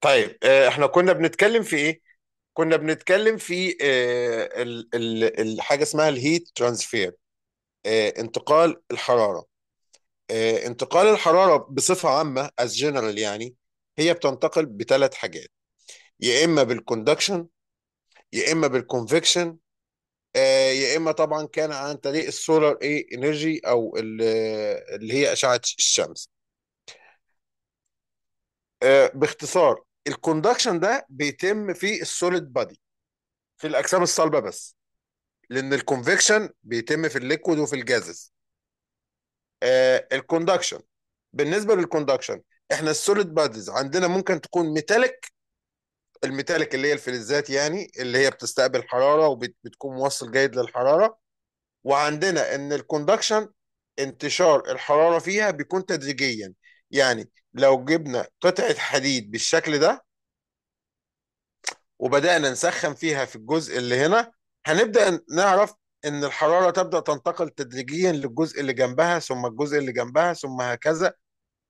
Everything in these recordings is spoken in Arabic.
طيب آه، احنا كنا بنتكلم في ايه؟ كنا بنتكلم في آه، الحاجة اسمها الهيت آه، ترانسفير انتقال الحرارة انتقال الحرارة بصفة عامة از جنرال يعني هي بتنتقل بثلاث حاجات يا اما بالكوندكشن يا اما بالكونفكشن يا اما طبعا كان عن طريق السولار ايه انرجي او اللي هي اشعة الشمس باختصار الكوندكشن ده بيتم في السوليد بادي في الاجسام الصلبه بس لان الكونفكشن بيتم في الليكويد وفي الجازز آه، الكوندكشن بالنسبه للكوندكشن احنا السوليد باديز عندنا ممكن تكون ميتاليك الميتاليك اللي هي الفلزات يعني اللي هي بتستقبل حراره وبتكون موصل جيد للحراره وعندنا ان الكوندكشن انتشار الحراره فيها بيكون تدريجيا يعني لو جبنا قطعة حديد بالشكل ده وبدأنا نسخن فيها في الجزء اللي هنا هنبدأ نعرف إن الحرارة تبدأ تنتقل تدريجيا للجزء اللي جنبها ثم الجزء اللي جنبها ثم هكذا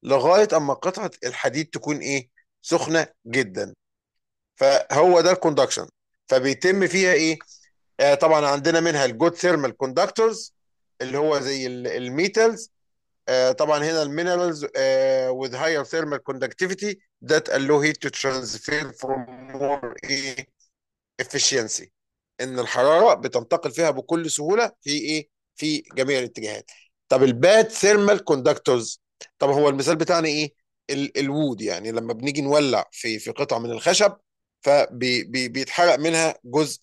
لغاية أما قطعة الحديد تكون إيه؟ سخنة جدا فهو ده الكوندكشن فبيتم فيها إيه؟ آه طبعا عندنا منها الجود ثيرمال كوندكتورز اللي هو زي الميتالز آه، طبعا هنا المينرالز آه، with higher thermal conductivity that allow heat to transfer for more e efficiency ان الحراره بتنتقل فيها بكل سهوله في ايه في جميع الاتجاهات طب الباد ثيرمال كوندكتورز طب هو المثال بتاعنا ايه ال الوود يعني لما بنيجي نولع في في قطعه من الخشب فبيتحرق فبي منها جزء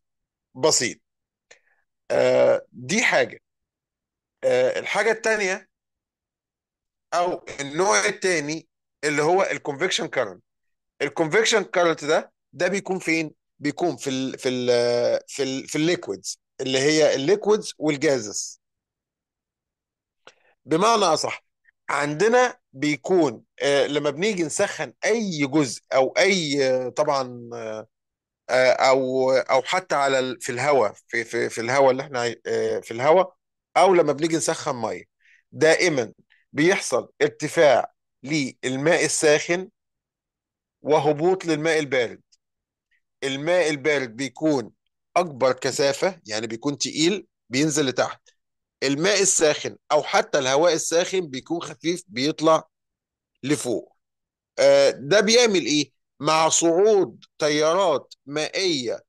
بسيط آه دي حاجه آه الحاجه الثانيه او النوع الثاني اللي هو الكونفكشن كارنت الكونفكشن كارنت ده ده بيكون فين بيكون في الـ في الـ في الـ في الليكويدز اللي هي الليكويدز والجازز بمعنى اصح عندنا بيكون آه، لما بنيجي نسخن اي جزء او اي آه، طبعا آه، او او حتى على في الهواء في في في الهواء اللي احنا في الهواء او لما بنيجي نسخن ميه دائما بيحصل ارتفاع للماء الساخن وهبوط للماء البارد الماء البارد بيكون اكبر كثافه يعني بيكون تقيل بينزل لتحت الماء الساخن او حتى الهواء الساخن بيكون خفيف بيطلع لفوق آه، ده بيعمل ايه مع صعود تيارات مائيه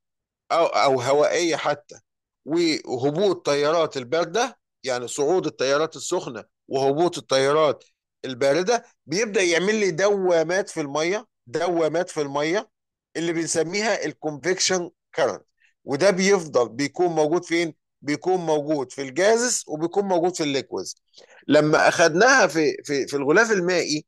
او او هوائيه حتى وهبوط تيارات البارده يعني صعود التيارات السخنه وهبوط التيارات البارده بيبدا يعمل لي دوامات في الميه دوامات في الميه اللي بنسميها الكونفكشن كارنت وده بيفضل بيكون موجود فين بيكون موجود في الجازس وبيكون موجود في الليكويز لما اخدناها في في في الغلاف المائي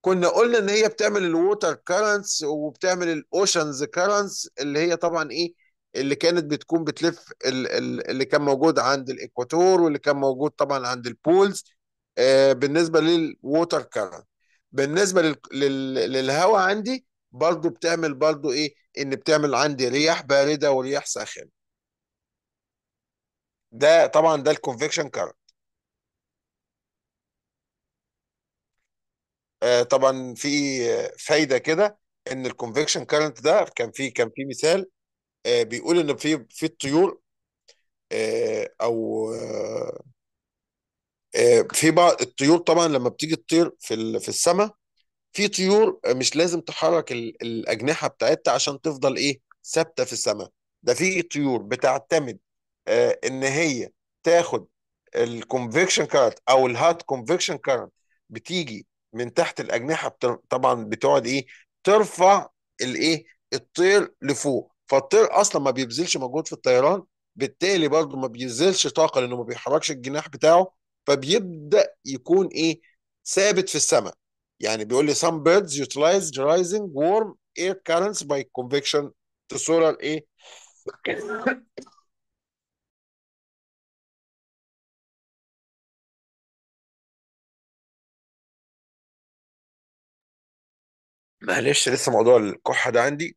كنا قلنا ان هي بتعمل الووتر كارنتس وبتعمل الاوشنز كارنتس اللي هي طبعا ايه اللي كانت بتكون بتلف اللي كان موجود عند الاكواتور واللي كان موجود طبعا عند البولز آه، بالنسبه للووتر كارن بالنسبه للهواء عندي برضو بتعمل برضو ايه ان بتعمل عندي رياح بارده ورياح ساخنه ده طبعا ده الكونفكشن كارن آه، طبعا في فايده كده ان الكونفكشن كارنت ده كان في كان في مثال آه، بيقول ان في في الطيور او آه، في بعض الطيور طبعا لما بتيجي تطير في في السماء في طيور مش لازم تحرك الاجنحه بتاعتها عشان تفضل ايه ثابته في السماء ده في طيور بتعتمد آه، ان هي تاخد الكونفكشن كارت او الهات كونفكشن كارت بتيجي من تحت الاجنحه بتر... طبعا بتقعد ايه ترفع الايه الطير لفوق فالطير اصلا ما بيبذلش مجهود في الطيران بالتالي برضه ما بيبذلش طاقه لانه ما بيحركش الجناح بتاعه فبيبدا يكون ايه ثابت في السماء يعني بيقول لي some birds utilize rising warm air currents by convection to solar ايه معلش لسه موضوع الكحه ده عندي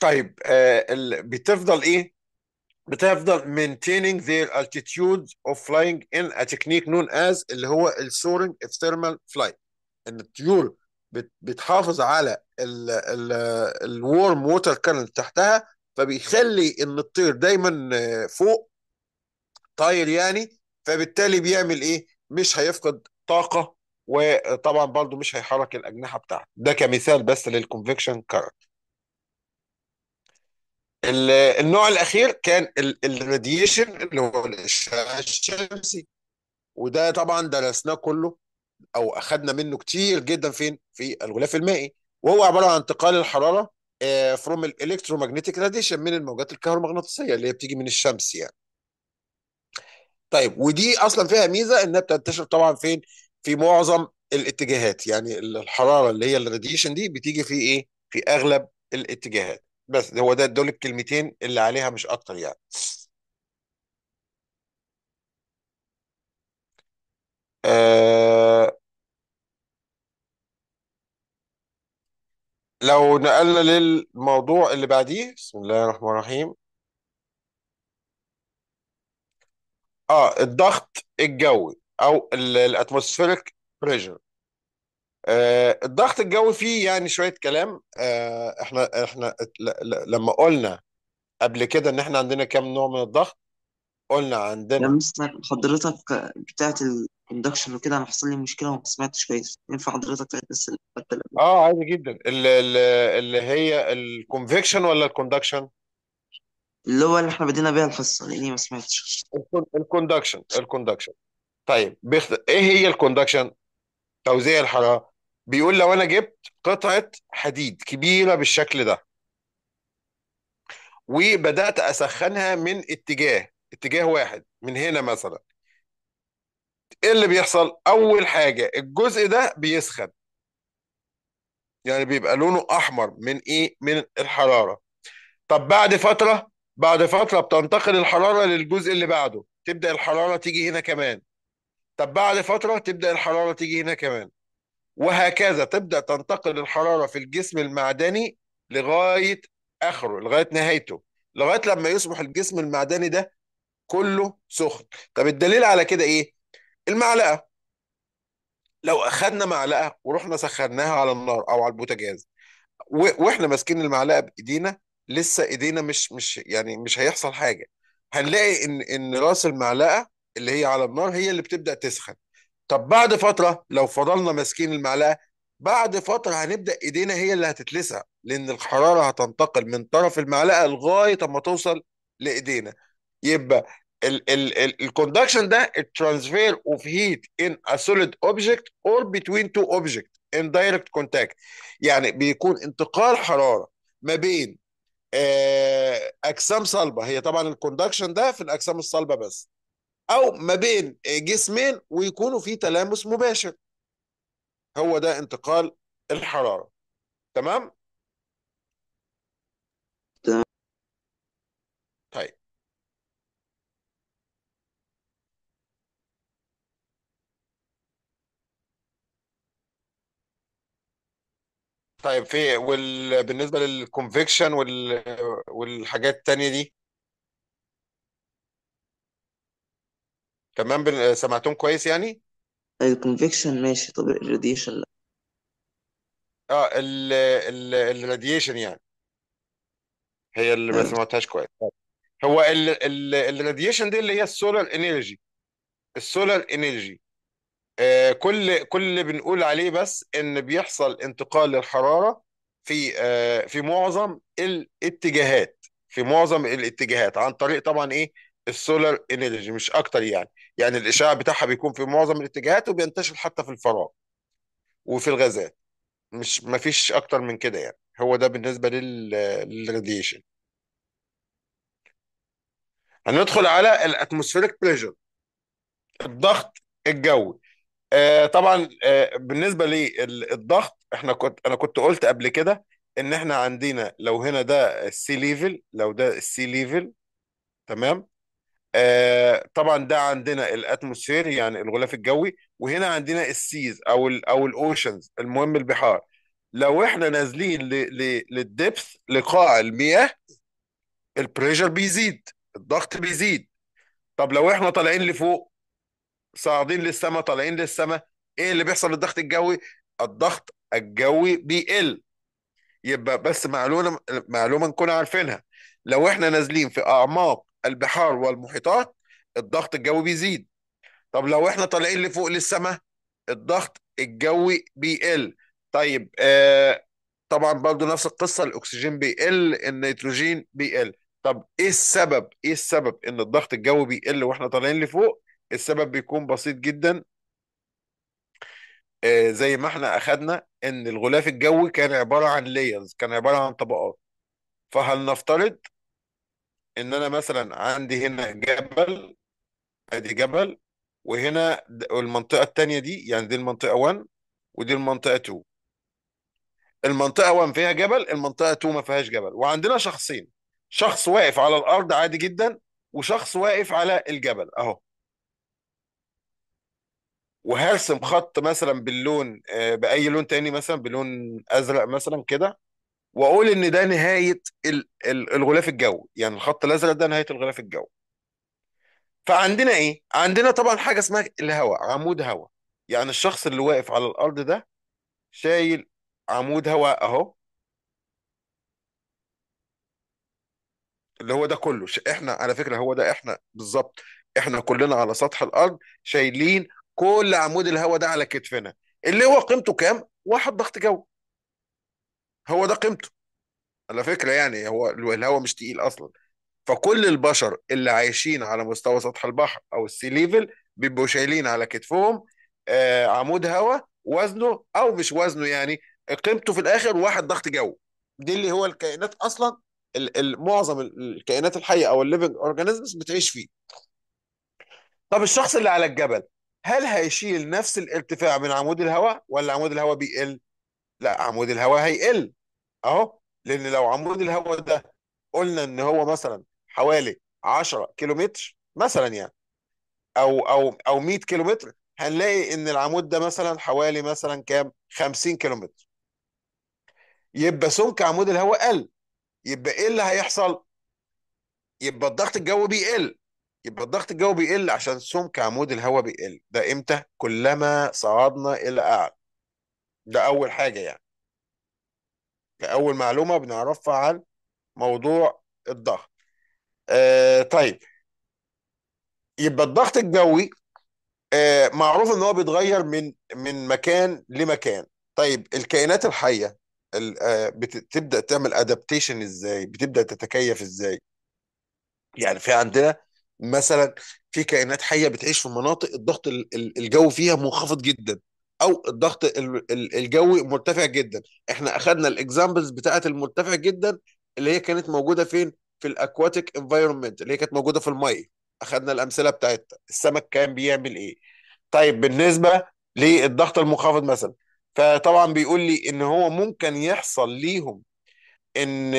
طيب آه بتفضل ايه بتفضل maintaining their altitude of flying in a technique known as اللي هو الsoaring thermal flight ان الطيور بتحافظ على warm ووتر current تحتها فبيخلي ان الطير دايما فوق طاير يعني فبالتالي بيعمل ايه مش هيفقد طاقه وطبعا برضو مش هيحرك الاجنحه بتاعته ده كمثال بس للكونفكشن كارت النوع الاخير كان الراديشن اللي هو الاشعاع الشمسي وده طبعا درسناه كله او اخذنا منه كتير جدا فين في الغلاف المائي وهو عباره عن انتقال الحراره فروم الالكترومagnetic راديشن من الموجات الكهرومغناطيسيه اللي هي بتيجي من الشمس يعني طيب ودي اصلا فيها ميزه انها بتنتشر طبعا فين في معظم الاتجاهات يعني الحراره اللي هي الراديشن دي بتيجي في ايه في اغلب الاتجاهات بس هو ده دول الكلمتين اللي عليها مش اكتر يعني آه لو نقلنا للموضوع اللي بعديه بسم الله الرحمن الرحيم اه الضغط الجوي او الاتموسفيريك بريشر آه الضغط الجوي فيه يعني شويه كلام آه احنا احنا لما قلنا قبل كده ان احنا عندنا كام نوع من الضغط قلنا عندنا يا مستر حضرتك بتاعت الكوندكشن وكده انا حصل لي مشكله وما سمعتش كويس ينفع حضرتك تعيد بس اه عادي جدا اللي, اللي هي الكونفكشن ولا الكوندكشن اللي هو اللي احنا بدينا بيها الحصه لاني ما سمعتش الكوندكشن الكوندكشن طيب بيخت... ايه هي الكوندكشن توزيع الحراره بيقول لو انا جبت قطعه حديد كبيره بالشكل ده وبدات اسخنها من اتجاه اتجاه واحد من هنا مثلا ايه اللي بيحصل اول حاجه الجزء ده بيسخن يعني بيبقى لونه احمر من ايه من الحراره طب بعد فتره بعد فتره بتنتقل الحراره للجزء اللي بعده تبدا الحراره تيجي هنا كمان طب بعد فتره تبدا الحراره تيجي هنا كمان وهكذا تبدأ تنتقل الحرارة في الجسم المعدني لغاية آخره لغاية نهايته لغاية لما يصبح الجسم المعدني ده كله سخن طب الدليل على كده إيه؟ المعلقة لو أخدنا معلقة ورحنا سخناها على النار أو على البوتاجاز واحنا ماسكين المعلقه بايدينا لسه ايدينا مش مش يعني مش هيحصل حاجه هنلاقي ان ان راس المعلقه اللي هي على النار هي اللي بتبدا تسخن طب بعد فتره لو فضلنا ماسكين المعلقه بعد فتره هنبدا ايدينا هي اللي هتتلسع لان الحراره هتنتقل من طرف المعلقه لغايه اما توصل لايدينا يبقى الكوندكشن ده الترانسفير اوف هيت ان ا سوليد اوبجكت اور بتوين تو اوبجكت ان دايركت كونتاكت يعني بيكون انتقال حراره ما بين آه، اجسام صلبه هي طبعا الكوندكشن ده في الاجسام الصلبه بس او ما بين جسمين ويكونوا في تلامس مباشر هو ده انتقال الحراره تمام طيب طيب في وال... بالنسبه للكونفكشن وال... والحاجات التانية دي تمام بن- آه، سمعتهم كويس يعني الكونفكشن ماشي طب الراديشن لا اه ال ال الراديشن يعني هي اللي ما أيوة. سمعتهاش كويس هو ال ال الراديشن دي اللي هي السولار انرجي السولار انرجي آه، كل كل اللي بنقول عليه بس ان بيحصل انتقال للحراره في آه، في معظم الاتجاهات في معظم الاتجاهات عن طريق طبعا ايه السولار انرجي مش اكتر يعني يعني الاشعاع بتاعها بيكون في معظم الاتجاهات وبينتشر حتى في الفراغ وفي الغازات مش مفيش اكتر من كده يعني هو ده بالنسبه للراديشن هندخل على الاتموسفيريك بريشر الضغط الجوي آه، طبعا آه، بالنسبه للضغط احنا كنت انا كنت قلت قبل كده ان احنا عندنا لو هنا ده السي ليفل لو ده السي ليفل تمام آه، طبعا ده عندنا الاتموسفير يعني الغلاف الجوي وهنا عندنا السيز او الـ او الاوشنز المهم البحار لو احنا نازلين للدبث لقاع المياه البريشر بيزيد الضغط بيزيد طب لو احنا طالعين لفوق صاعدين للسماء طالعين للسماء ايه اللي بيحصل للضغط الجوي الضغط الجوي بيقل يبقى بس معلومه معلومه نكون عارفينها لو احنا نازلين في اعماق البحار والمحيطات الضغط الجوي بيزيد طب لو احنا طالعين لفوق للسماء الضغط الجوي بيقل طيب آه طبعا برضو نفس القصة الأكسجين بيقل النيتروجين بيقل طب إيه السبب إيه السبب إن الضغط الجوي بيقل وإحنا طالعين لفوق السبب بيكون بسيط جدا آه زي ما إحنا اخذنا إن الغلاف الجوي كان عبارة عن لايرز كان عبارة عن طبقات فهل نفترض ان انا مثلا عندي هنا جبل ادي جبل وهنا المنطقه الثانيه دي يعني دي المنطقه 1 ودي المنطقه 2 المنطقه 1 فيها جبل المنطقه 2 ما فيهاش جبل وعندنا شخصين شخص واقف على الارض عادي جدا وشخص واقف على الجبل اهو وهرسم خط مثلا باللون آه، باي لون تاني مثلا بلون ازرق مثلا كده واقول ان ده نهايه الغلاف الجوي يعني الخط الازرق ده نهايه الغلاف الجوي فعندنا ايه عندنا طبعا حاجه اسمها الهواء عمود هواء يعني الشخص اللي واقف على الارض ده شايل عمود هواء اهو اللي هو ده كله احنا على فكره هو ده احنا بالظبط احنا كلنا على سطح الارض شايلين كل عمود الهواء ده على كتفنا اللي هو قيمته كام واحد ضغط جوي هو ده قيمته على فكرة يعني هو الهواء مش تقيل أصلا فكل البشر اللي عايشين على مستوى سطح البحر أو السي ليفل بيبقوا شايلين على كتفهم آه عمود هواء وزنه أو مش وزنه يعني قيمته في الآخر واحد ضغط جو دي اللي هو الكائنات أصلا معظم الكائنات الحية أو الليفنج أورجانيزمز بتعيش فيه طب الشخص اللي على الجبل هل هيشيل نفس الارتفاع من عمود الهواء ولا عمود الهواء بيقل؟ لا عمود الهواء هيقل اهو لان لو عمود الهواء ده قلنا ان هو مثلا حوالي 10 كيلومتر مثلا يعني او او او 100 كيلومتر هنلاقي ان العمود ده مثلا حوالي مثلا كام 50 كيلومتر يبقى سمك عمود الهواء قل يبقى ايه اللي هيحصل يبقى الضغط الجوي بيقل يبقى الضغط الجوي بيقل عشان سمك عمود الهواء بيقل ده امتى كلما صعدنا الى اعلى ده أول حاجة يعني كأول معلومة بنعرفها عن موضوع الضغط آه طيب يبقى الضغط الجوي آه معروف ان هو بيتغير من من مكان لمكان طيب الكائنات الحيه آه بتبدا تعمل ادابتيشن ازاي بتبدا تتكيف ازاي يعني في عندنا مثلا في كائنات حيه بتعيش في مناطق الضغط الجوي فيها منخفض جدا او الضغط الجوي مرتفع جدا احنا اخذنا الاكزامبلز بتاعه المرتفع جدا اللي هي كانت موجوده فين في الاكواتيك انفايرمنت اللي هي كانت موجوده في الميه اخذنا الامثله بتاعتها السمك كان بيعمل ايه طيب بالنسبه للضغط المنخفض مثلا فطبعا بيقول لي ان هو ممكن يحصل ليهم ان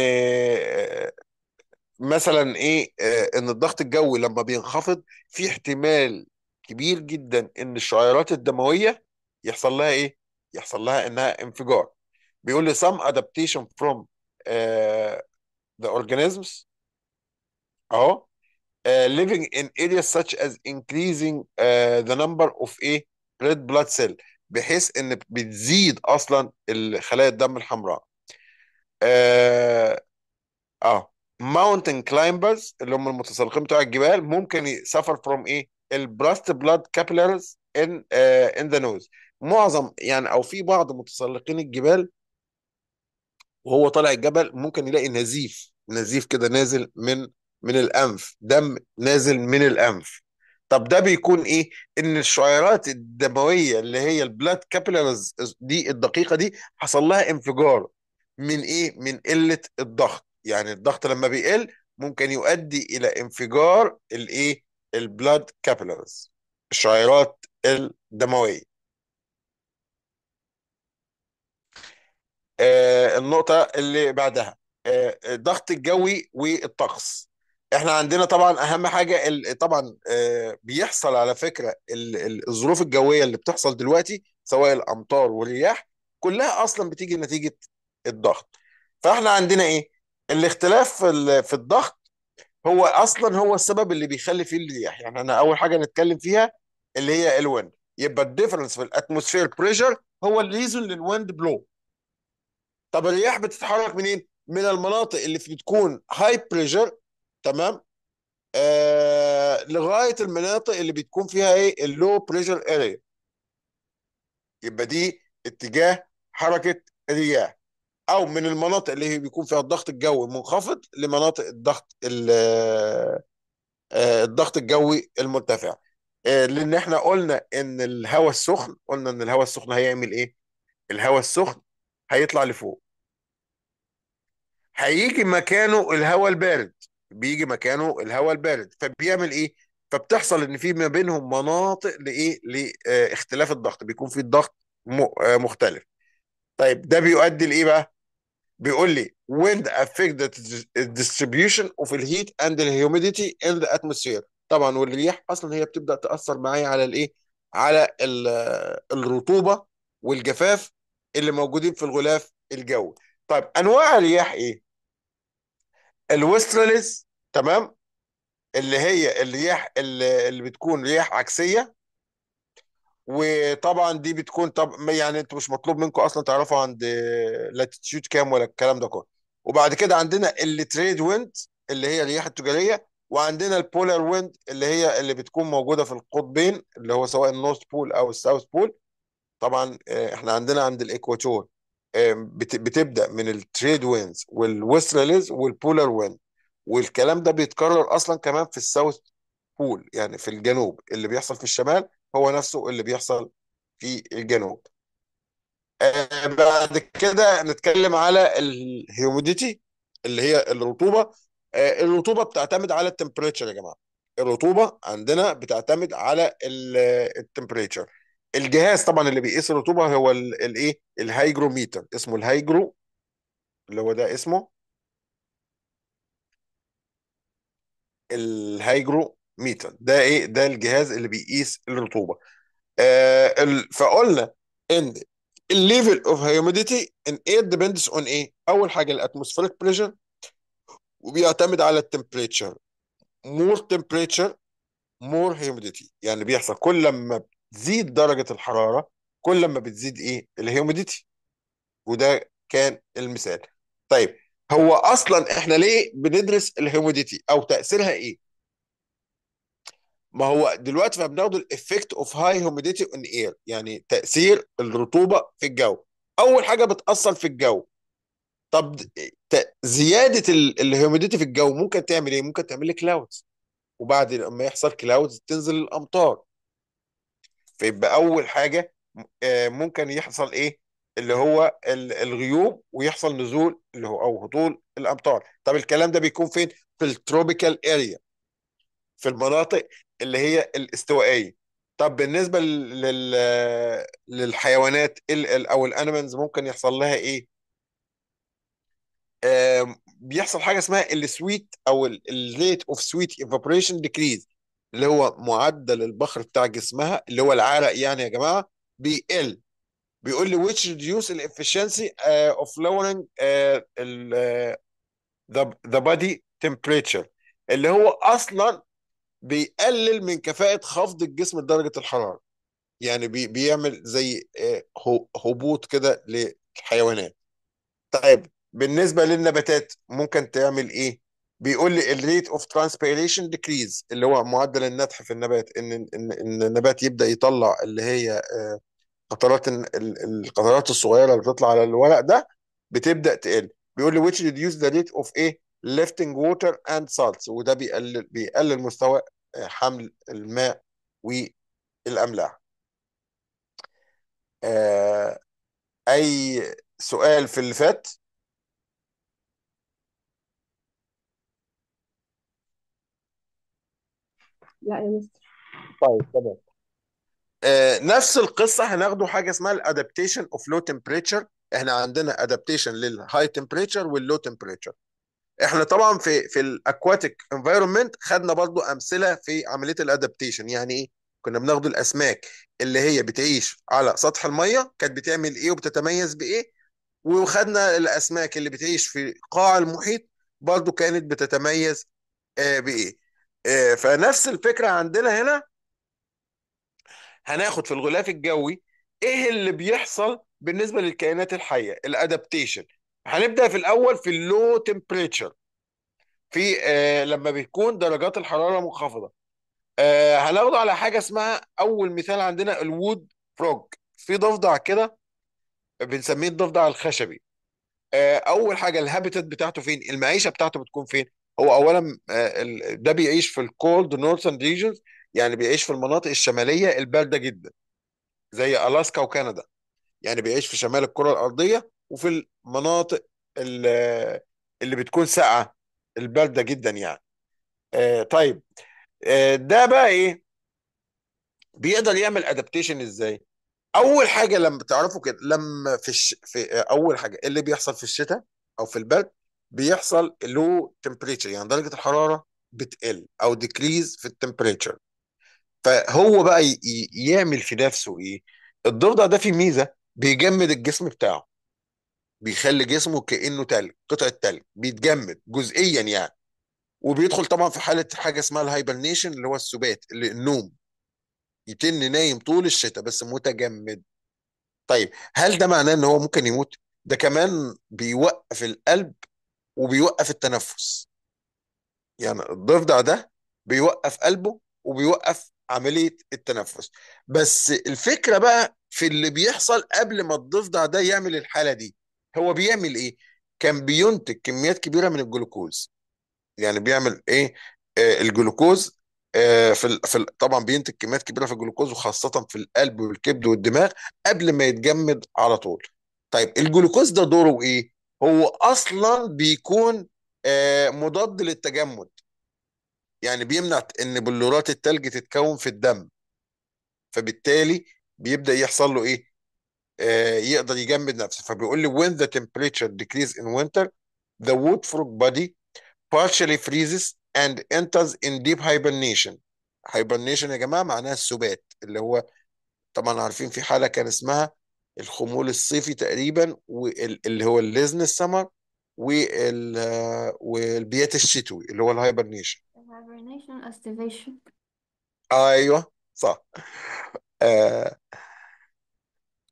مثلا ايه ان الضغط الجوي لما بينخفض في احتمال كبير جدا ان الشعيرات الدمويه يحصل لها ايه؟ يحصل لها انها انفجار بيقول لي some adaptation from uh, the organisms اهو uh, living in areas such as increasing uh, the number of a إيه؟ red blood cell بحيث ان بتزيد اصلا خلايا الدم الحمراء اه اه ماونتن كلايمبرز اللي هم المتسلقين بتوع الجبال ممكن يسافر from ايه البراست بلاد كابيلارز ان ان ذا نوز معظم يعني او في بعض متسلقين الجبال وهو طالع الجبل ممكن يلاقي نزيف نزيف كده نازل من من الانف دم نازل من الانف طب ده بيكون ايه ان الشعيرات الدمويه اللي هي البلاد كابيلارز دي الدقيقه دي حصل لها انفجار من ايه من قله الضغط يعني الضغط لما بيقل ممكن يؤدي الى انفجار الايه البلاد كابيلارز الشعيرات الدمويه آه، النقطة اللي بعدها آه، الضغط الجوي والطقس احنا عندنا طبعا اهم حاجة طبعا آه، بيحصل على فكرة الظروف الجوية اللي بتحصل دلوقتي سواء الامطار والرياح كلها اصلا بتيجي نتيجة الضغط فاحنا عندنا ايه الاختلاف في الضغط هو اصلا هو السبب اللي بيخلي فيه الرياح يعني انا اول حاجة نتكلم فيها اللي هي الويند يبقى الديفرنس في الاتموسفير بريشر هو الريزون للويند بلو طب الرياح بتتحرك منين؟ من المناطق اللي بتكون هاي بريشر تمام آه لغايه المناطق اللي بتكون فيها ايه اللو بريشر اريا يبقى دي اتجاه حركه الرياح او من المناطق اللي هي بيكون فيها الضغط الجوي منخفض لمناطق الضغط آه، الضغط الجوي المرتفع آه، لان احنا قلنا ان الهواء السخن قلنا ان الهواء السخن هيعمل ايه الهواء السخن هيطلع لفوق هيجي مكانه الهواء البارد بيجي مكانه الهواء البارد فبيعمل ايه فبتحصل ان في ما بينهم مناطق لايه لاختلاف الضغط بيكون في الضغط آه، مختلف طيب ده بيؤدي لايه بقى بيقول لي wind affect the distribution of the heat and the humidity in the atmosphere طبعا والرياح اصلا هي بتبدا تاثر معايا على الايه على الرطوبه والجفاف اللي موجودين في الغلاف الجوي طيب انواع الرياح ايه الويستراليز تمام اللي هي الرياح اللي, اللي بتكون رياح عكسيه وطبعا دي بتكون طب يعني انت مش مطلوب منكم اصلا تعرفوا عند لاتيتيود كام ولا الكلام ده كله وبعد كده عندنا التريد ويند اللي هي الرياح التجاريه وعندنا البولار ويند اللي هي اللي بتكون موجوده في القطبين اللي هو سواء النورث بول او الساوث بول طبعا آه، احنا عندنا عند الاكواتور بتبدا من التريد وينز والويسترليز والبولر وين والكلام ده بيتكرر اصلا كمان في الساوث بول يعني في الجنوب اللي بيحصل في الشمال هو نفسه اللي بيحصل في الجنوب آه، بعد كده نتكلم على الهيوميديتي اللي هي الرطوبه آه، الرطوبه بتعتمد على التمبريتشر يا جماعه الرطوبه عندنا بتعتمد على التمبريتشر الجهاز طبعا اللي بيقيس الرطوبه هو الايه الهيجروميتر اسمه الهيجرو اللي هو ده اسمه الهيجروميتر ده ايه ده الجهاز اللي بيقيس الرطوبه آه ال... فقلنا ان الليفل اوف هيوميديتي ان air ديبندس اون ايه اول حاجه الاتموسفيريك بريشر وبيعتمد على التمبريتشر مور تمبريتشر مور هيوميديتي يعني بيحصل كل لما بتزيد درجة الحرارة كل ما بتزيد ايه الهيوميديتي وده كان المثال طيب هو اصلا احنا ليه بندرس الهيوميديتي او تاثيرها ايه ما هو دلوقتي ما بناخد الافكت اوف هاي هيوميديتي اون اير يعني تاثير الرطوبه في الجو اول حاجه بتاثر في الجو طب زياده الهيوميديتي في الجو ممكن تعمل ايه ممكن تعمل لي كلاودز وبعد لما يحصل كلاودز تنزل الامطار فيبقى اول حاجه آه، ممكن يحصل ايه اللي هو الغيوم ويحصل نزول اللي هو او هطول الامطار طب الكلام ده بيكون فين في التروبيكال اريا في المناطق اللي هي الاستوائيه طب بالنسبه لل... للحيوانات او الانيمالز ممكن يحصل لها ايه بيحصل حاجه اسمها السويت او الريت اوف سويت ايفابوريشن ديكريز اللي هو معدل البخر بتاع جسمها اللي هو العرق يعني يا جماعه بيقل بيقول لي which reduce the efficiency uh, of lowering uh, uh, the, the body temperature اللي هو اصلا بيقلل من كفاءه خفض الجسم لدرجه الحراره يعني بي بيعمل زي هبوط كده للحيوانات طيب بالنسبه للنباتات ممكن تعمل ايه بيقول لي الريت اوف ترانسبيريشن ديكريز اللي هو معدل النتح في النبات ان ان, إن النبات يبدا يطلع اللي هي آه، قطرات القطرات الصغيره اللي بتطلع على الورق ده بتبدا تقل بيقول لي which reduce the rate of ايه lifting water and salts وده بيقلل بيقلل مستوى آه، حمل الماء والاملاح آه، اي سؤال في اللي فات لا يا مستر طيب تمام آه نفس القصه هناخده حاجه اسمها الادابتيشن اوف لو تمبريتشر احنا عندنا ادابتيشن للهاي تمبريتشر واللو تمبريتشر احنا طبعا في في الاكواتيك انفايرمنت خدنا برضو امثله في عمليه الادابتيشن يعني ايه كنا بناخد الاسماك اللي هي بتعيش على سطح الميه كانت بتعمل ايه وبتتميز بايه وخدنا الاسماك اللي بتعيش في قاع المحيط برضو كانت بتتميز آه، بايه آه، فنفس الفكره عندنا هنا هناخد في الغلاف الجوي ايه اللي بيحصل بالنسبه للكائنات الحيه الادابتيشن هنبدا في الاول في اللو تمبريتشر في آه لما بتكون درجات الحراره منخفضه آه هناخده على حاجه اسمها اول مثال عندنا الوود فروج في ضفدع كده بنسميه الضفدع الخشبي آه اول حاجه الهابيتات بتاعته فين المعيشه بتاعته بتكون فين هو اولا آه، ده بيعيش في الكولد نورثن ريجنز يعني بيعيش في المناطق الشماليه البارده جدا زي الاسكا وكندا يعني بيعيش في شمال الكره الارضيه وفي المناطق اللي بتكون ساقعه البارده جدا يعني آه، طيب آه، ده بقى ايه بيقدر يعمل ادابتيشن ازاي اول حاجه لما تعرفوا كده لما في, الش... في اول حاجه اللي بيحصل في الشتاء او في البرد بيحصل لو تمبريتشر يعني درجه الحراره بتقل او ديكريز في التمبريتشر فهو بقى يعمل في نفسه ايه الضفدع ده فيه ميزه بيجمد الجسم بتاعه بيخلي جسمه كانه تلج قطعه تلج بيتجمد جزئيا يعني وبيدخل طبعا في حاله حاجه اسمها الهايبرنيشن اللي هو السبات اللي النوم يتن نايم طول الشتاء بس متجمد طيب هل ده معناه ان هو ممكن يموت ده كمان بيوقف القلب وبيوقف التنفس يعني الضفدع ده بيوقف قلبه وبيوقف عملية التنفس بس الفكرة بقى في اللي بيحصل قبل ما الضفدع ده يعمل الحالة دي هو بيعمل ايه كان بينتج كميات كبيرة من الجلوكوز يعني بيعمل ايه آه الجلوكوز آه في في طبعا بينتج كميات كبيره في الجلوكوز وخاصه في القلب والكبد والدماغ قبل ما يتجمد على طول طيب الجلوكوز ده دوره ايه هو اصلا بيكون آه، مضاد للتجمد يعني بيمنع ان بلورات التلج تتكون في الدم فبالتالي بيبدا يحصل له ايه آه، يقدر يجمد نفسه فبيقول لي when the temperature decreases in winter the wood frog body partially freezes and enters in deep hibernation hibernation يا جماعه معناها السبات اللي هو طبعا عارفين في حاله كان اسمها الخمول الصيفي تقريبا واللي هو الليزن السمر وال والبيات الشتوي اللي هو الهايبرنيشن الهايبرنيشن استيفيشن ايوه صح آه.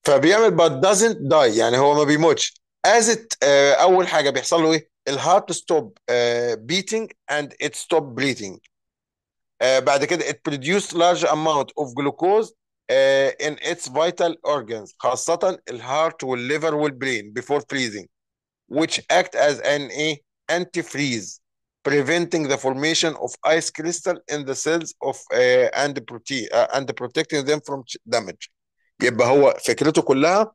فبيعمل but doesn't die يعني هو ما بيموتش as it آه اول حاجه بيحصل له ايه الهارت آه، ستوب beating and it stop breathing آه بعد كده it produce large amount of glucose Uh, in its vital organs خاصة الهارت والليفر والبرين before freezing which act as an antifreeze preventing the formation of ice crystal in the cells of uh, and protein uh, and protecting them from damage يبقى هو فكرته كلها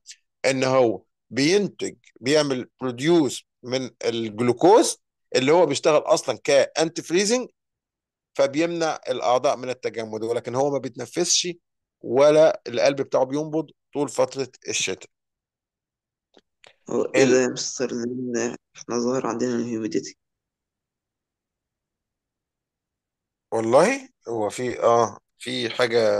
ان هو بينتج بيعمل بروديوس من الجلوكوز اللي هو بيشتغل اصلا كانتي فريزنج فبيمنع الاعضاء من التجمد ولكن هو ما بيتنفسش ولا القلب بتاعه بينبض طول فترة الشتاء هو ايه ال... ده يا مستر لان احنا ظاهر عندنا الهيوميديتي والله هو في اه في حاجة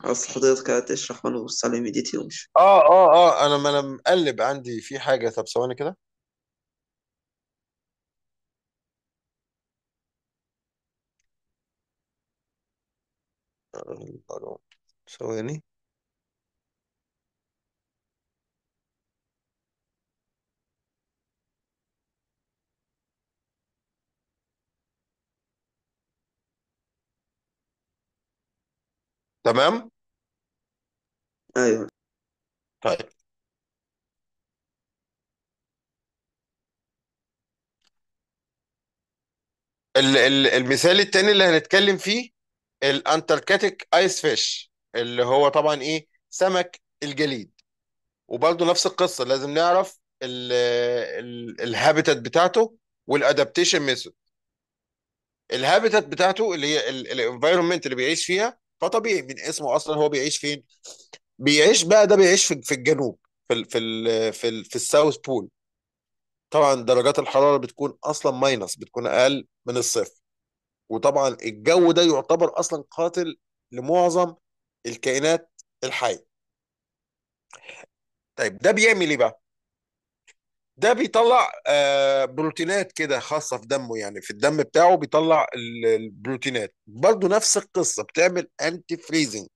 اصل حضرتك قاعد تشرح وانا ببص على الهيوميديتي ومش اه اه اه انا ما انا مقلب عندي في حاجة طب ثواني كده ثواني تمام ايوه طيب المثال التاني اللي هنتكلم فيه الانتركتيك ايس فيش اللي هو طبعا ايه سمك الجليد وبرضه نفس القصه لازم نعرف الهابيتات بتاعته والادابتيشن ميثود الهابيتات بتاعته اللي هي الانفايرمنت اللي بيعيش فيها فطبيعي من اسمه اصلا هو بيعيش فين بيعيش بقى ده بيعيش في, في الجنوب في الـ في الـ في, الـ في الساوث بول طبعا درجات الحراره بتكون اصلا ماينس بتكون اقل من الصفر وطبعا الجو ده يعتبر اصلا قاتل لمعظم الكائنات الحيه طيب ده بيعمل ايه بقى ده بيطلع آه، بروتينات كده خاصه في دمه يعني في الدم بتاعه بيطلع البروتينات برضه نفس القصه بتعمل انتي فريزنج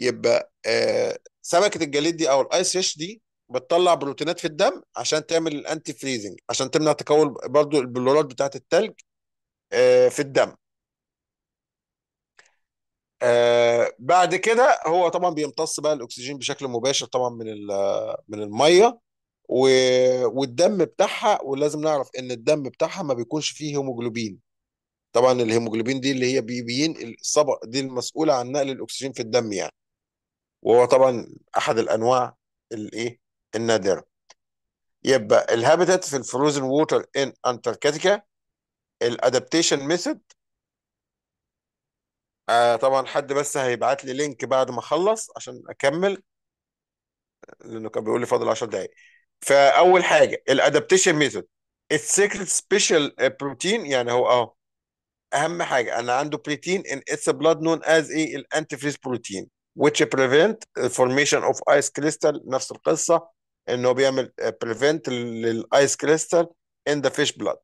يبقى آه، سمكه الجليد دي او الايس فيش دي بتطلع بروتينات في الدم عشان تعمل الانتي فريزنج عشان تمنع تكون برضو البلورات بتاعه التلج آه، في الدم آه، بعد كده هو طبعا بيمتص بقى الاكسجين بشكل مباشر طبعا من من الميه والدم بتاعها ولازم نعرف ان الدم بتاعها ما بيكونش فيه هيموجلوبين طبعا الهيموجلوبين دي اللي هي بينقل الصبغ دي المسؤوله عن نقل الاكسجين في الدم يعني وهو طبعا احد الانواع الايه النادره يبقى الهابيتات في الفروزن ووتر ان انتاركتيكا الادابتيشن ميثود آه طبعا حد بس هيبعت لي لينك بعد ما اخلص عشان اكمل لانه كان بيقول لي فاضل 10 دقائق فاول حاجه الادابتيشن ميثود السيكريت سبيشال بروتين يعني هو اه اهم حاجه انا عنده بروتين in its blood known as ايه فريز بروتين which prevent formation of ice crystal نفس القصه انه بيعمل آه، prevent للايس كريستال in the fish blood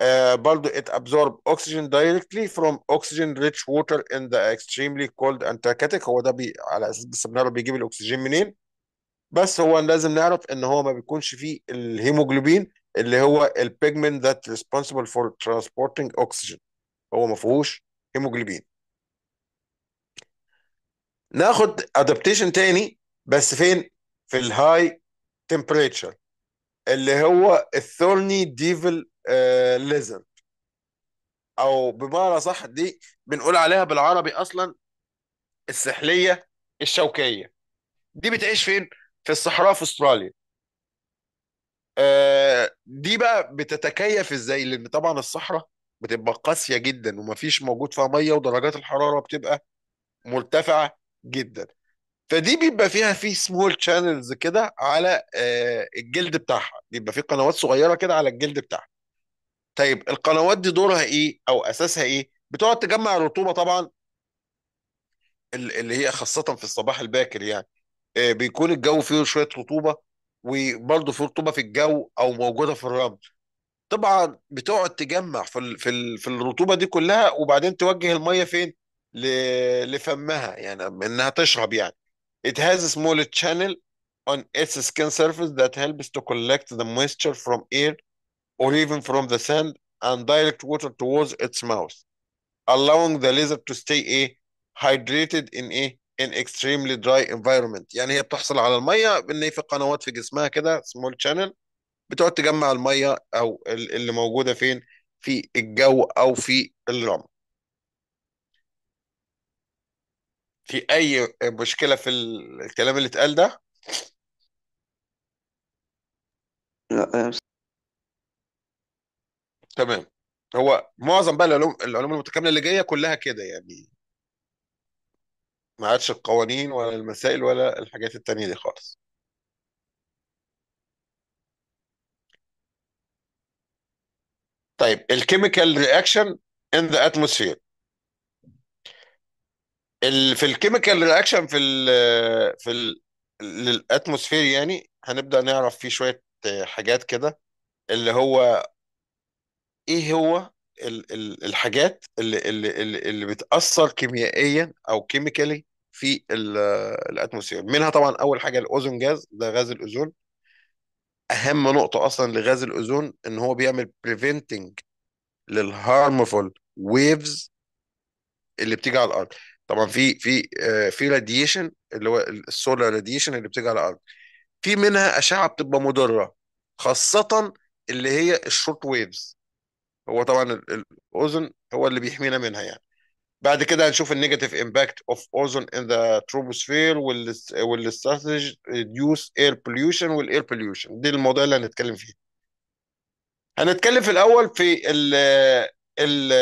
آه، برضو it absorb oxygen directly from oxygen rich water in the extremely cold Antarctic هو ده بي على اساس بس بنعرف بيجيب الاكسجين منين بس هو لازم نعرف ان هو ما بيكونش فيه الهيموجلوبين اللي هو البيجمنت ذات responsible for transporting oxygen هو ما فيهوش هيموجلوبين ناخد ادابتيشن تاني بس فين في الهاي تمبريتشر اللي هو الثورني ديفل آه، ليزرد او بمعنى صح دي بنقول عليها بالعربي اصلا السحليه الشوكيه دي بتعيش فين في الصحراء في استراليا آه، دي بقى بتتكيف ازاي لان طبعا الصحراء بتبقى قاسيه جدا ومفيش موجود فيها ميه ودرجات الحراره بتبقى مرتفعه جدا فدي بيبقى فيها في سمول شانلز كده على آه، الجلد بتاعها بيبقى في قنوات صغيره كده على الجلد بتاعها طيب القنوات دي دورها ايه او اساسها ايه بتقعد تجمع الرطوبه طبعا اللي هي خاصه في الصباح الباكر يعني آه، بيكون الجو فيه شويه رطوبه وبرضه في رطوبه في الجو او موجوده في الرمل طبعا بتقعد تجمع في الـ في الـ في الرطوبه دي كلها وبعدين توجه الميه فين لفمها يعني انها تشرب يعني It has a small channel on its skin surface that helps to collect the moisture from air or even from the sand and direct water towards its mouth, allowing the lizard to stay a hydrated in a in extremely dry environment يعني هي بتحصل على الميه بان في قنوات في جسمها كده small channel بتقعد تجمع الميه او اللي موجوده فين في الجو او في الرمل في اي مشكله في الكلام اللي اتقال ده لا تمام هو معظم بقى العلوم العلوم المتكامله اللي جايه كلها كده يعني ما عادش القوانين ولا المسائل ولا الحاجات التانية دي خالص طيب الكيميكال رياكشن ان ذا اتموسفير في الكيميكال رياكشن في الـ في الاتموسفير للاتموسفير يعني هنبدأ نعرف فيه شوية حاجات كده اللي هو ايه هو الحاجات اللي, اللي, اللي بتأثر كيميائيا او كيميكالي في الاتموسفير منها طبعا اول حاجه الاوزون جاز ده غاز الاوزون اهم نقطه اصلا لغاز الاوزون ان هو بيعمل بريفنتنج للهارمفول ويفز اللي بتيجي على الارض طبعا في في آه، في راديشن اللي هو السولار راديشن اللي بتيجي على الارض في منها اشعه بتبقى مضره خاصه اللي هي الشورت ويفز هو طبعا الاوزون هو اللي بيحمينا منها يعني بعد كده هنشوف النيجاتيف امباكت اوف اوزون ان ذا تروبوسفير والاستراتيجي ريديوس اير بوليوشن والاير بوليوشن دي الموضوع اللي هنتكلم فيه هنتكلم في الاول في ال ال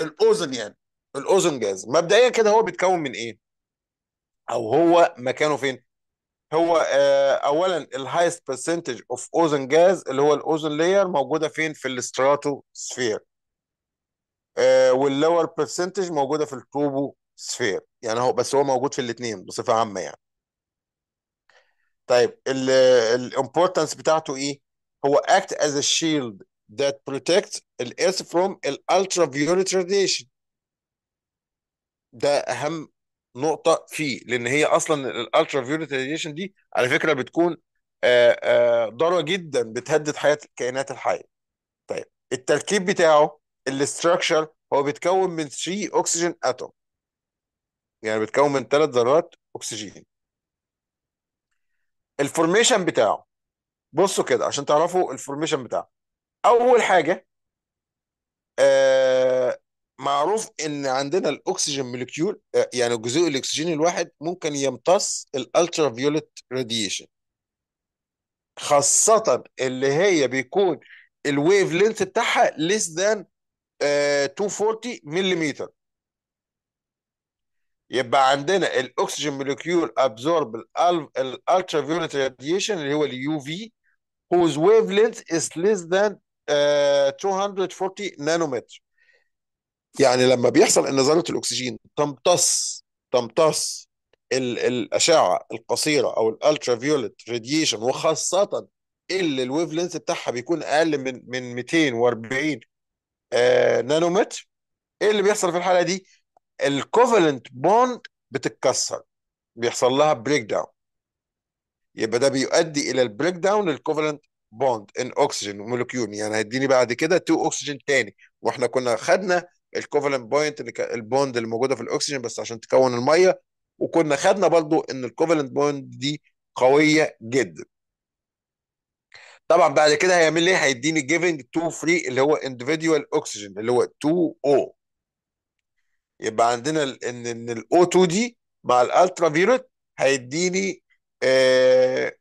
الاوزون يعني الاوزون جاز مبدئيا كده هو بيتكون من ايه او هو مكانه فين هو آه، اولا الهايست برسنتج اوف اوزون جاز اللي هو الاوزون لاير موجوده فين في الاستراتو سفير آه، واللور برسنتج موجوده في التروبو سفير يعني هو بس هو موجود في الاثنين بصفه عامه يعني طيب الامبورتنس بتاعته ايه هو act as a shield that protects earth from الالترا فيوليت radiation ده اهم نقطه فيه لان هي اصلا الالترا فيوليت راديشن دي على فكره بتكون ضاره جدا بتهدد حياه الكائنات الحيه طيب التركيب بتاعه الاستراكشر هو بيتكون من 3 اكسجين اتوم يعني بيتكون من ثلاث ذرات اكسجين الفورميشن بتاعه بصوا كده عشان تعرفوا الفورميشن بتاعه اول حاجه معروف ان عندنا الاكسجين موليكيول آه، يعني جزيء الاكسجين الواحد ممكن يمتص الالترا فيوليت راديشن خاصة اللي هي بيكون الويف لينث بتاعها ليس ذان 240 مليمتر يبقى عندنا الاكسجين موليكيول ابزورب الالترا فيوليت راديشن اللي هو اليو في whose wavelength is less than uh, 240 نانومتر يعني لما بيحصل ان ذره الاكسجين تمتص تمتص الاشعه القصيره او الالترا فيولت راديشن وخاصه اللي الويف لينث بتاعها بيكون اقل من من 240 نانومتر آه، ايه اللي بيحصل في الحاله دي؟ الكوفالنت بوند بتتكسر بيحصل لها بريك داون يبقى ده بيؤدي الى البريك داون للكوفالنت بوند ان اوكسجين مولكيول يعني هيديني بعد كده تو اوكسجين تاني واحنا كنا خدنا الكوفالنت بوينت اللي البوند اللي موجوده في الاكسجين بس عشان تكون الميه وكنا خدنا برضو ان الكوفالنت بوند دي قويه جدا طبعا بعد كده هيعمل لي إيه؟ هيديني جيفنج 2 فري اللي هو انديفيديوال اكسجين اللي هو 2 او يبقى عندنا ان ان الاو 2 دي مع الالترا فيروت هيديني 2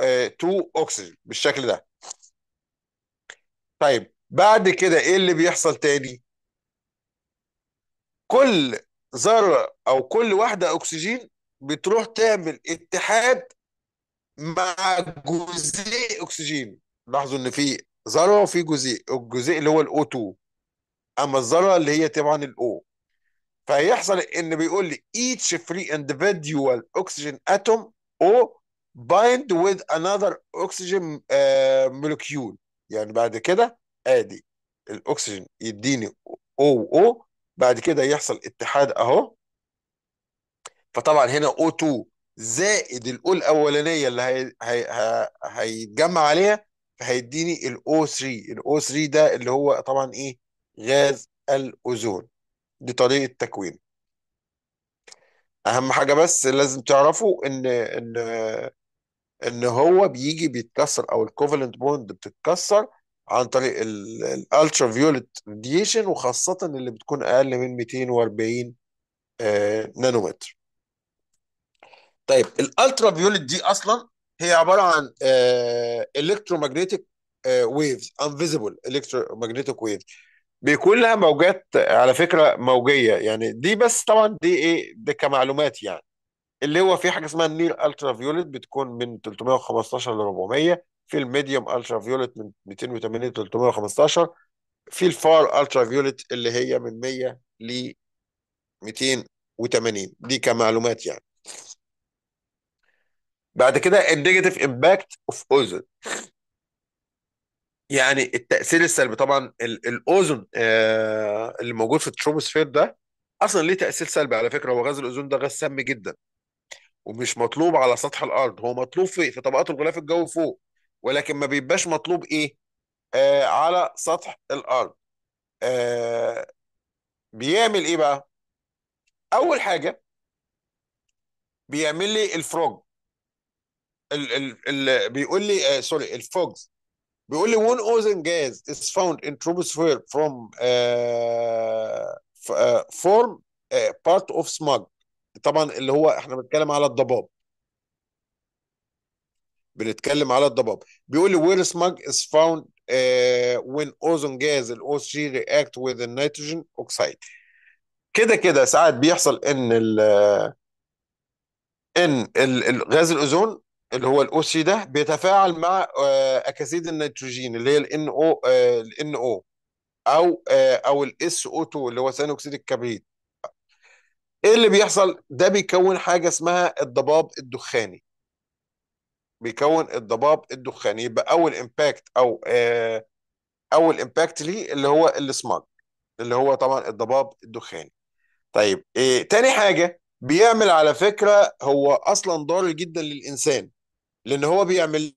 آه، اكسجين آه، بالشكل ده طيب بعد كده ايه اللي بيحصل تاني كل ذره او كل واحده اكسجين بتروح تعمل اتحاد مع جزيء اكسجين لاحظوا ان في ذره وفي جزيء الجزيء اللي هو الاو 2 اما الذره اللي هي طبعا الاو فيحصل ان بيقول لي each free individual oxygen atom او bind with another oxygen آه، molecule يعني بعد كده ادي الاكسجين يديني او او بعد كده يحصل اتحاد اهو فطبعا هنا او 2 زائد الأو الأولانية اللي هي... هي... هيتجمع عليها فهيديني الأو 3 الأو 3 ده اللي هو طبعا إيه غاز الأوزون دي طريقة تكوينه أهم حاجة بس لازم تعرفوا إن إن إن هو بيجي بيتكسر أو الكوفالنت بوند بتتكسر عن طريق الالترا فيولت راديشن وخاصه اللي بتكون اقل من 240 آه، نانومتر طيب الالترا فيولت دي اصلا هي عباره عن الكترومagnetic ويفز انفيزبل الكترومagnetic ويفز بيكون لها موجات على فكره موجيه يعني دي بس طبعا دي ايه ده كمعلومات يعني اللي هو في حاجه اسمها النير الترا فيوليت بتكون من 315 ل 400 في الميديوم الترا فيوليت من 280 ل 315 في الفار الترا فيوليت اللي هي من 100 ل 280 دي كمعلومات يعني بعد كده النيجاتيف امباكت اوف اوزون يعني التاثير السلبي طبعا الاوزون آه اللي موجود في التروبوسفير ده اصلا ليه تاثير سلبي على فكره هو غاز الاوزون ده غاز سامي جدا ومش مطلوب على سطح الارض هو مطلوب في, في طبقات الغلاف الجوي فوق ولكن ما بيبقاش مطلوب ايه آه على سطح الارض آه بيعمل ايه بقى اول حاجه بيعمل لي الفروج ال ال ال بيقول لي آه سوري الفوجز بيقول لي one اوزن gas is found in troposphere from آه، فورم آه، form اوف آه، part of smog طبعا اللي هو احنا بنتكلم على الضباب بنتكلم على الضباب بيقول لي وير سماج از فاوند وين اوزون جاز الاو 3 رياكت وذ النيتروجين اوكسيد كده كده ساعات بيحصل ان ال ان الغاز الاوزون اللي هو الاو سي ده بيتفاعل مع آه، اكاسيد النيتروجين اللي هي الان آه، او الان آه، او او او الاس او 2 اللي هو ثاني اكسيد الكبريت ايه اللي بيحصل ده بيكون حاجه اسمها الضباب الدخاني بيكون الضباب الدخاني يبقى اول امباكت او آه اول امباكت ليه اللي هو السماج اللي هو طبعا الضباب الدخاني طيب إيه تاني حاجه بيعمل على فكره هو اصلا ضار جدا للانسان لان هو بيعمل